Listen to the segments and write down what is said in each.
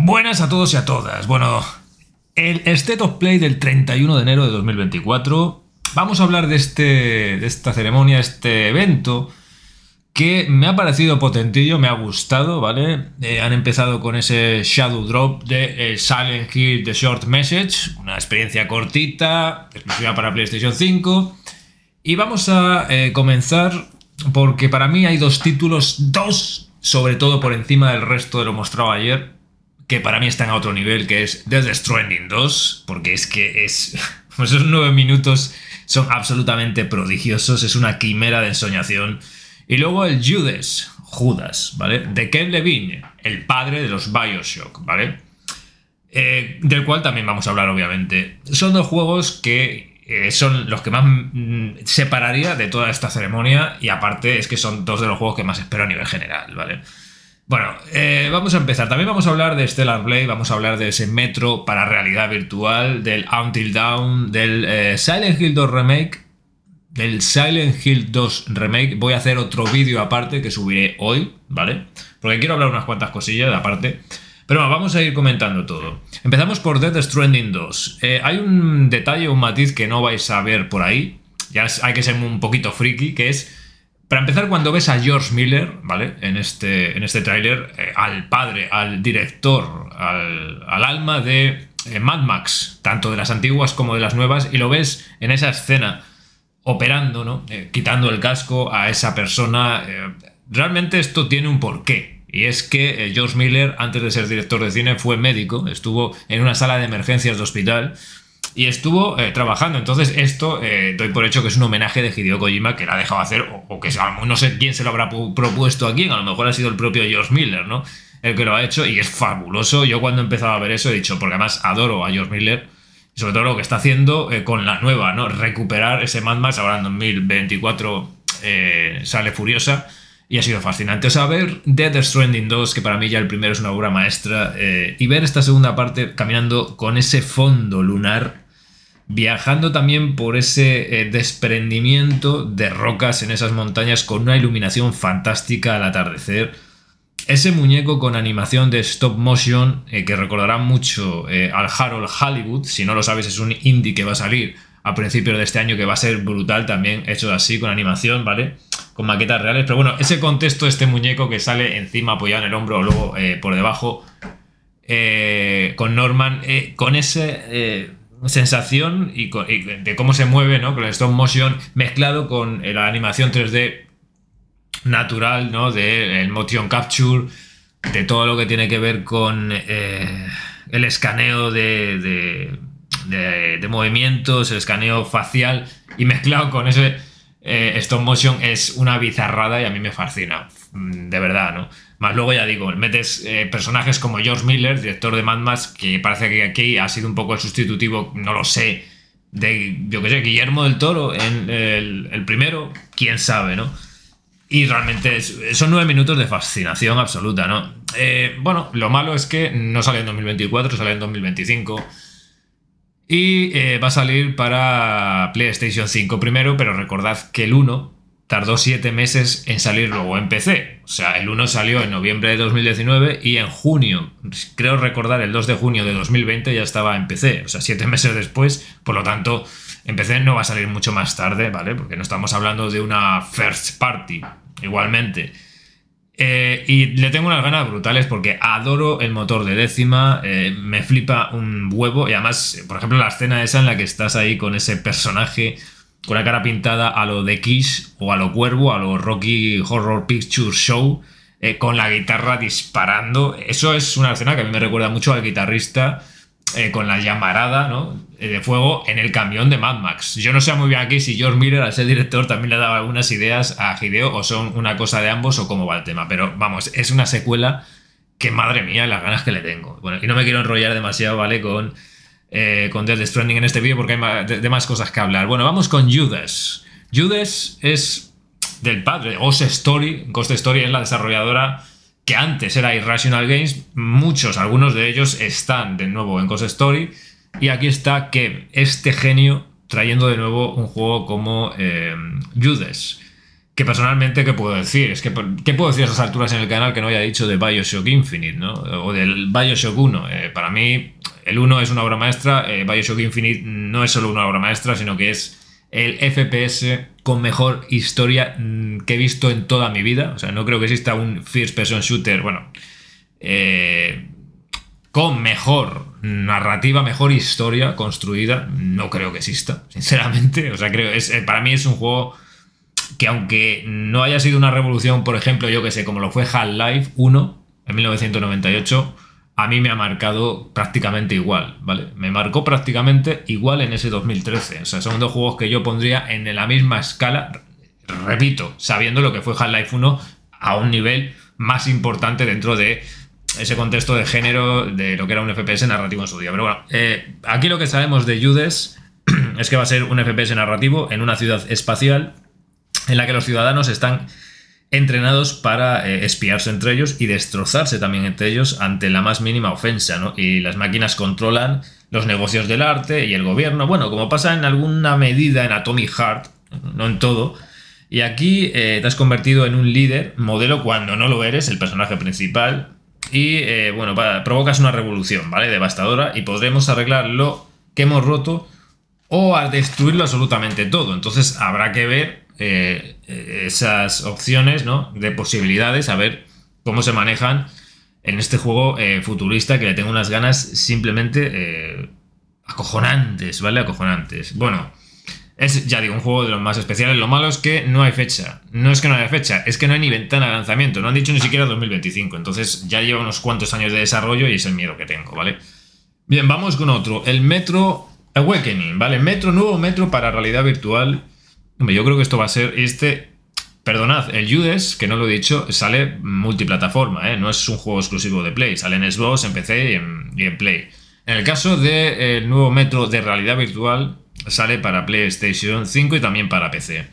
Buenas a todos y a todas. Bueno, el State of Play del 31 de enero de 2024. Vamos a hablar de, este, de esta ceremonia, este evento, que me ha parecido potentillo, me ha gustado, ¿vale? Eh, han empezado con ese Shadow Drop de eh, Silent Hill The Short Message, una experiencia cortita, exclusiva para PlayStation 5. Y vamos a eh, comenzar porque para mí hay dos títulos, dos sobre todo por encima del resto de lo mostrado ayer, que para mí están a otro nivel, que es The Stranding 2, porque es que es... Pues esos nueve minutos son absolutamente prodigiosos, es una quimera de ensoñación. Y luego el Judas, Judas, ¿vale? De Ken Levine, el padre de los Bioshock, ¿vale? Eh, del cual también vamos a hablar, obviamente. Son dos juegos que eh, son los que más mm, separaría de toda esta ceremonia y aparte es que son dos de los juegos que más espero a nivel general, ¿vale? vale bueno, eh, vamos a empezar. También vamos a hablar de Stellar Blade, vamos a hablar de ese metro para realidad virtual, del Until Down, del eh, Silent Hill 2 Remake, del Silent Hill 2 Remake. Voy a hacer otro vídeo aparte que subiré hoy, ¿vale? Porque quiero hablar unas cuantas cosillas aparte. Pero vamos a ir comentando todo. Empezamos por Death Stranding 2. Eh, hay un detalle, un matiz que no vais a ver por ahí. Ya hay que ser un poquito friki, que es para empezar, cuando ves a George Miller, ¿vale? En este, en este tráiler, eh, al padre, al director, al, alma de eh, Mad Max, tanto de las antiguas como de las nuevas, y lo ves en esa escena operando, ¿no? Eh, quitando el casco a esa persona. realmente esto tiene un porqué. Y es que George Miller, antes de ser director de cine, fue médico, estuvo en una sala de emergencias de hospital y estuvo eh, trabajando. Entonces, esto eh, doy por hecho que es un homenaje de Hideo Kojima que la ha dejado hacer, o, que no sé quién se lo habrá propuesto a quién, a lo mejor ha sido el propio George Miller, ¿no? El que lo ha hecho y es fabuloso. Yo cuando empezaba a ver eso he dicho, porque además adoro a George Miller, sobre todo lo que está haciendo eh, con la nueva, ¿no? Recuperar ese Mad Max, ahora en 2024 sale Furiosa y ha sido fascinante. O sea, ver Death Stranding 2, que para mí ya el primero es una obra maestra, eh, y ver esta segunda parte caminando con ese fondo lunar, viajando también por ese eh, desprendimiento de rocas en esas montañas con una iluminación fantástica al atardecer. Ese muñeco con animación de stop motion eh, que recordará mucho al Harold Hollywood, si no lo sabes es un indie que va a salir a principios de este año, que va a ser brutal también, hecho así, con animación, ¿vale? Con maquetas reales. Pero bueno, ese contexto, este muñeco que sale encima apoyado en el hombro o luego eh, por debajo, eh, con Norman, eh, con esa sensación y, de cómo se mueve, ¿no? Con el stop motion mezclado con la animación 3D natural, ¿no? de el motion capture, de todo lo que tiene que ver con el escaneo de de, movimientos, el escaneo facial y mezclado con ese eh, stop motion es una bizarrada y a mí me fascina, mm, de verdad, ¿no? Más luego ya digo, metes eh, personajes como George Miller, director de Mad Max, que parece que aquí ha sido un poco el sustitutivo, no lo sé, de, yo qué sé, Guillermo del Toro en el, primero, quién sabe, ¿no? Y realmente son nueve minutos de fascinación absoluta, ¿no? Eh, bueno, lo malo es que no sale en 2024, sale en 2025. Y eh, va a salir para PlayStation 5 primero, pero recordad que el 1 tardó 7 meses en salir luego en PC. O sea, el 1 salió en noviembre de 2019 y en junio, creo recordar el 2 de junio de 2020 ya estaba en PC. O sea, 7 meses después, por lo tanto, en PC no va a salir mucho más tarde, ¿vale? Porque no estamos hablando de una first party. Igualmente. Eh, y le tengo unas ganas brutales porque adoro el motor de décima, eh, me flipa un huevo y además, por ejemplo, la escena esa en la que estás ahí con ese personaje con la cara pintada a lo de Kiss o a lo Cuervo, a lo Rocky Horror Picture Show, eh, con la guitarra disparando. Eso es una escena que a mí me recuerda mucho al guitarrista eh, con la llamarada ¿no? Eh, de fuego en el camión de Mad Max. Yo no sé muy bien aquí si George Miller, al ser director, también le daba algunas ideas a Hideo o son una cosa de ambos o cómo va el tema. Pero vamos, es una secuela que madre mía las ganas que le tengo. Bueno, y no me quiero enrollar demasiado, ¿vale? Con, eh, con Death Stranding en este vídeo porque hay más, cosas que hablar. Bueno, vamos con Judas. Judas es del padre, Ghost Story. Ghost Story es la desarrolladora que antes era Irrational Games, muchos, algunos de ellos están de nuevo en Ghost Story. Y aquí está que este genio trayendo de nuevo un juego como eh, Judas. Que personalmente, ¿qué puedo decir? Es que, ¿Qué puedo decir a esas alturas en el canal que no haya dicho de Bioshock Infinite, ¿no? O del Bioshock 1. Eh, para mí, el 1 es una obra maestra, eh, Bioshock Infinite no es solo una obra maestra, sino que es el FPS con mejor historia mm, que he visto en toda mi vida. O sea, no creo que exista un first person shooter, bueno, eh, con mejor narrativa, mejor historia construida. No creo que exista, sinceramente. O sea, creo, eh, para mí es un juego que aunque no haya sido una revolución, por ejemplo, yo que sé, como lo fue Half-Life 1 en 1998, a mí me ha marcado prácticamente igual, ¿vale? Me marcó prácticamente igual en ese 2013. O sea, son dos juegos que yo pondría en la misma escala, repito, sabiendo lo que fue Half-Life 1 a un nivel más importante dentro de ese contexto de género de lo que era un FPS narrativo en su día. Pero bueno, eh, aquí lo que sabemos de Judes es que va a ser un FPS narrativo en una ciudad espacial en la que los ciudadanos están entrenados para eh, espiarse entre ellos y destrozarse también entre ellos ante la más mínima ofensa, ¿no? Y las máquinas controlan los negocios del arte y el gobierno, bueno, como pasa en alguna medida en Atomic Heart, no en todo, y aquí eh, te has convertido en un líder, modelo cuando no lo eres, el personaje principal, y eh, bueno, provocas una revolución, ¿vale? Devastadora, y podremos arreglar lo que hemos roto o al destruirlo absolutamente todo, entonces habrá que ver eh, esas opciones ¿no? de posibilidades, a ver cómo se manejan en este juego eh, futurista que le tengo unas ganas simplemente eh, acojonantes, ¿vale? Acojonantes. Bueno, es ya digo, un juego de los más especiales. Lo malo es que no hay fecha. No es que no haya fecha, es que no hay ni ventana de lanzamiento. No han dicho ni siquiera 2025. Entonces ya lleva unos cuantos años de desarrollo y es el miedo que tengo, ¿vale? Bien, vamos con otro. El Metro Awakening, ¿vale? Metro nuevo, metro para realidad virtual yo creo que esto va a ser este. Perdonad, el UDES, que no lo he dicho, sale multiplataforma, ¿eh? no es un juego exclusivo de Play, sale en Xbox, en PC y en, Play. En el caso del nuevo método de realidad virtual, sale para PlayStation 5 y también para PC.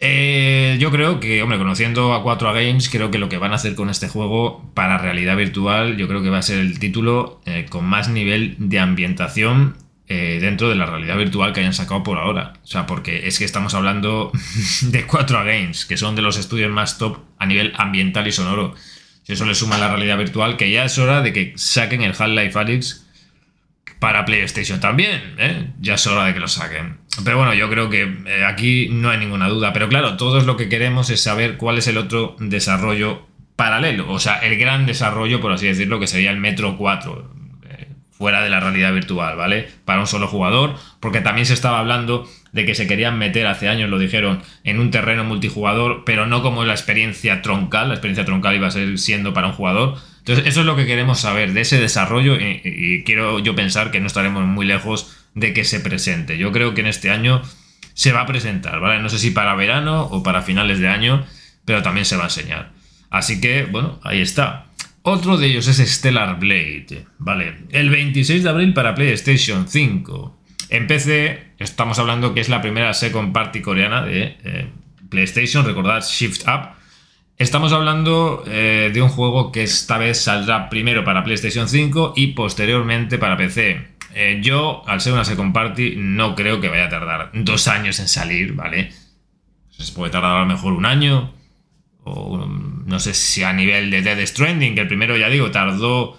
Eh, yo creo que, hombre, conociendo a 4 a Games, creo que lo que van a hacer con este juego para realidad virtual, yo creo que va a ser el título eh, con más nivel de ambientación eh, dentro de la realidad virtual que hayan sacado por ahora. O sea, porque es que estamos hablando de 4 a Games, que son de los estudios más top a nivel ambiental y sonoro. Si eso le suma a la realidad virtual, que ya es hora de que saquen el Half-Life Alyx para PlayStation también, ¿eh? Ya es hora de que lo saquen. Pero bueno, yo creo que eh, aquí no hay ninguna duda. Pero claro, todos lo que queremos es saber cuál es el otro desarrollo paralelo. O sea, el gran desarrollo, por así decirlo, que sería el Metro 4 fuera de la realidad virtual, ¿vale? Para un solo jugador, porque también se estaba hablando de que se querían meter, hace años lo dijeron, en un terreno multijugador, pero no como la experiencia troncal, la experiencia troncal iba a ser siendo para un jugador. Entonces, eso es lo que queremos saber de ese desarrollo y, y quiero yo pensar que no estaremos muy lejos de que se presente. Yo creo que en este año se va a presentar, ¿vale? No sé si para verano o para finales de año, pero también se va a enseñar. Así que, bueno, ahí está. Otro de ellos es Stellar Blade, ¿vale? El 26 de abril para PlayStation 5. En PC estamos hablando que es la primera second party coreana de eh, PlayStation, recordad Shift Up. Estamos hablando eh, de un juego que esta vez saldrá primero para PlayStation 5 y posteriormente para PC. Eh, yo, al ser una second party, no creo que vaya a tardar dos años en salir, ¿vale? Se puede tardar a lo mejor un año, Um, no sé si a nivel de Dead Stranding, que el primero ya digo, tardó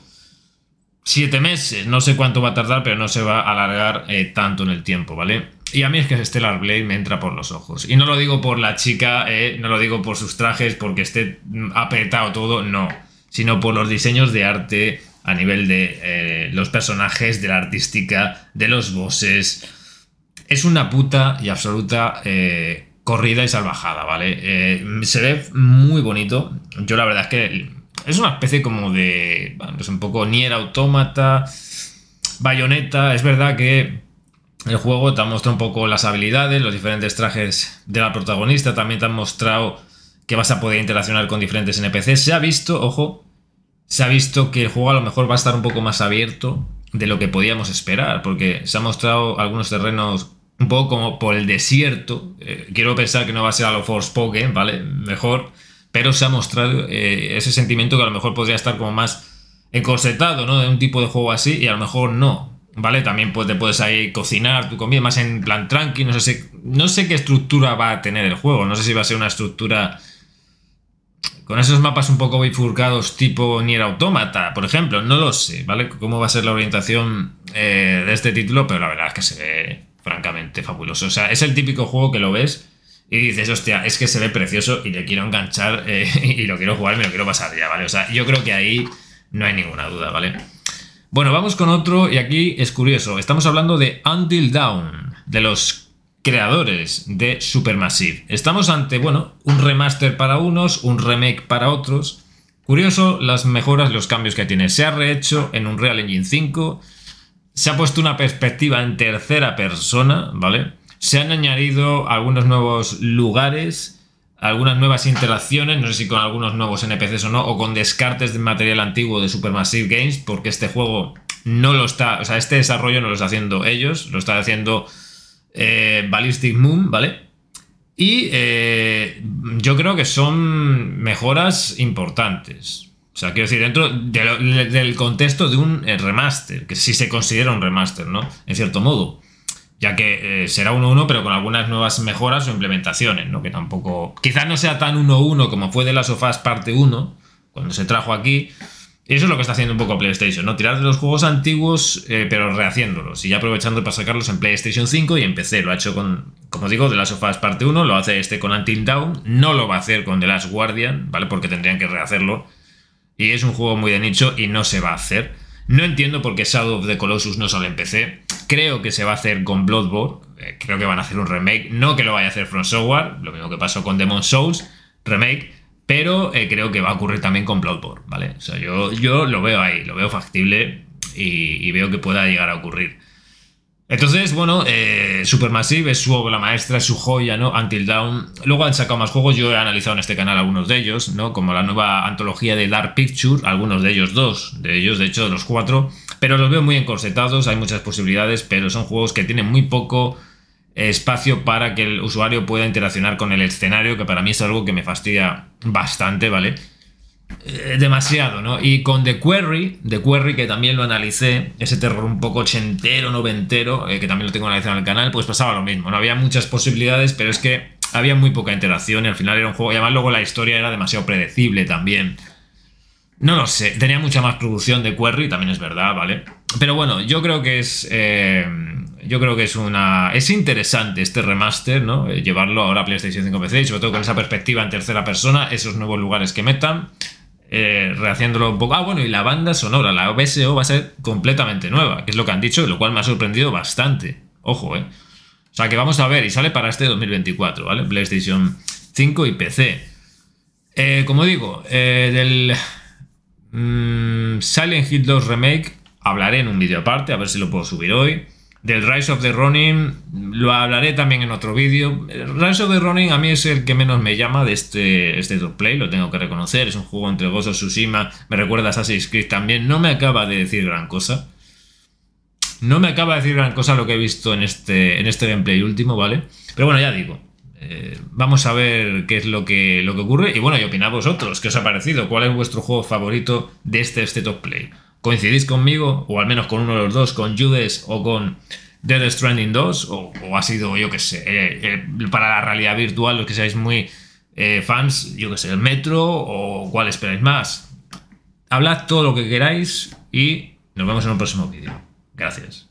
siete meses, no sé cuánto va a tardar, pero no se va a alargar eh, tanto en el tiempo, ¿vale? Y a mí es que Stellar Blade me entra por los ojos. Y no lo digo por la chica, eh, no lo digo por sus trajes, porque esté mm, apretado todo, no. Sino por los diseños de arte a nivel de eh, los personajes, de la artística, de los voces. Es una puta y absoluta corrida y salvajada, ¿vale? Eh, se ve muy bonito. Yo la verdad es que es una especie como de... es un poco Nier Automata, bayoneta. Es verdad que el juego te ha mostrado un poco las habilidades, los diferentes trajes de la protagonista. También te han mostrado que vas a poder interaccionar con diferentes NPCs. Se ha visto, ojo, se ha visto que el juego a lo mejor va a estar un poco más abierto de lo que podíamos esperar, porque se han mostrado algunos terrenos un poco como por el desierto. Eh, quiero pensar que no va a ser a lo Pokémon, ¿vale? Mejor, pero se ha mostrado eh, ese sentimiento que a lo mejor podría estar como más encorsetado, ¿no? De un tipo de juego así y a lo mejor no, ¿vale? También pues, te puedes ahí cocinar tu comida, más en plan tranqui, no sé, no sé qué estructura va a tener el juego, no sé si va a ser una estructura con esos mapas un poco bifurcados tipo Nier Automata, por ejemplo, no lo sé, ¿vale? Cómo va a ser la orientación eh, de este título, pero la verdad es que se francamente fabuloso. O sea, es el típico juego que lo ves y dices, hostia, es que se ve precioso y le quiero enganchar eh, y lo quiero jugar, me lo quiero pasar ya, ¿vale? O sea, yo creo que ahí no hay ninguna duda, ¿vale? Bueno, vamos con otro y aquí es curioso. Estamos hablando de Until Down, de los creadores de Supermassive. Estamos ante, bueno, un remaster para unos, un remake para otros. Curioso las mejoras, los cambios que tiene. Se ha rehecho en un real Engine 5, se ha puesto una perspectiva en tercera persona, ¿vale? Se han añadido algunos nuevos lugares, algunas nuevas interacciones, no sé si con algunos nuevos NPCs o no, o con descartes de material antiguo de Supermassive Games, porque este juego no lo está, o sea, este desarrollo no lo está haciendo ellos, lo está haciendo eh, Ballistic Moon, ¿vale? Y eh, yo creo que son mejoras importantes. O sea, quiero decir, dentro del contexto de un eh, remaster, que sí se considera un remaster, ¿no? En cierto modo. Ya que eh, será 1-1, pero con algunas nuevas mejoras o implementaciones, ¿no? Que tampoco. Quizás no sea tan 1-1 como fue de las sofás parte 1, cuando se trajo aquí. Eso es lo que está haciendo un poco PlayStation, ¿no? Tirar de los juegos antiguos, eh, pero rehaciéndolos. Y ya aprovechando para sacarlos en PlayStation 5 y en PC. Lo ha hecho con, como digo, de Last of Parte 1, lo hace este con Until Down. No lo va a hacer con The Last Guardian, ¿vale? Porque tendrían que rehacerlo y es un juego muy de nicho y no se va a hacer. No entiendo por qué Shadow of the Colossus no sale en PC. Creo que se va a hacer con Bloodborne. Eh, creo que van a hacer un remake. No que lo vaya a hacer From Software, lo mismo que pasó con Demon Souls, remake. Pero eh, creo que va a ocurrir también con Bloodborne, ¿vale? O sea, yo, yo lo veo ahí, lo veo factible y, y veo que pueda llegar a ocurrir. Entonces, bueno, eh, Supermassive es su obra maestra, es su joya, ¿no? Until Dawn. Luego han sacado más juegos, yo he analizado en este canal algunos de ellos, ¿no? Como la nueva antología de Dark Picture, algunos de ellos dos, de ellos de hecho de los cuatro, pero los veo muy encorsetados, hay muchas posibilidades, pero son juegos que tienen muy poco espacio para que el usuario pueda interaccionar con el escenario, que para mí es algo que me fastidia bastante, ¿vale? Eh, demasiado, ¿no? Y con The Query, The Query que también lo analicé, ese terror un poco ochentero, noventero, eh, que también lo tengo analizado en el canal, pues pasaba lo mismo, no había muchas posibilidades, pero es que había muy poca interacción y al final era un juego, y además luego la historia era demasiado predecible también. No lo sé, tenía mucha más producción de Query, también es verdad, ¿vale? Pero bueno, yo creo que es... Eh, yo creo que es una... Es interesante este remaster, ¿no? llevarlo ahora a PlayStation 5 PC y sobre todo con esa perspectiva en tercera persona, esos nuevos lugares que metan. Eh, rehaciéndolo un poco. Ah, bueno, y la banda sonora, la BSO va a ser completamente nueva, que es lo que han dicho, lo cual me ha sorprendido bastante. Ojo, ¿eh? O sea, que vamos a ver, y sale para este 2024, ¿vale? PlayStation 5 y PC. Eh, como digo, eh, del mm, Silent Hill 2 Remake hablaré en un vídeo aparte, a ver si lo puedo subir hoy. Del Rise of the Ronin lo hablaré también en otro vídeo. Rise of the Ronin a mí es el que menos me llama de este, este top play, lo tengo que reconocer. Es un juego entre Gozo Tsushima, me recuerda a Assassin's Creed también. No me acaba de decir gran cosa. No me acaba de decir gran cosa lo que he visto en este, en este gameplay último, ¿vale? Pero bueno, ya digo, eh, vamos a ver qué es lo que, lo que ocurre. Y bueno, y opinad vosotros, ¿qué os ha parecido? ¿Cuál es vuestro juego favorito de este, este top play? ¿Coincidís conmigo? O al menos con uno de los dos, con Judes o con Dead Stranding 2 o, ha sido, yo qué sé, eh, eh, para la realidad virtual, los que seáis muy eh, fans, yo qué sé, el Metro o cuál esperáis más. Hablad todo lo que queráis y nos vemos en un próximo vídeo. Gracias.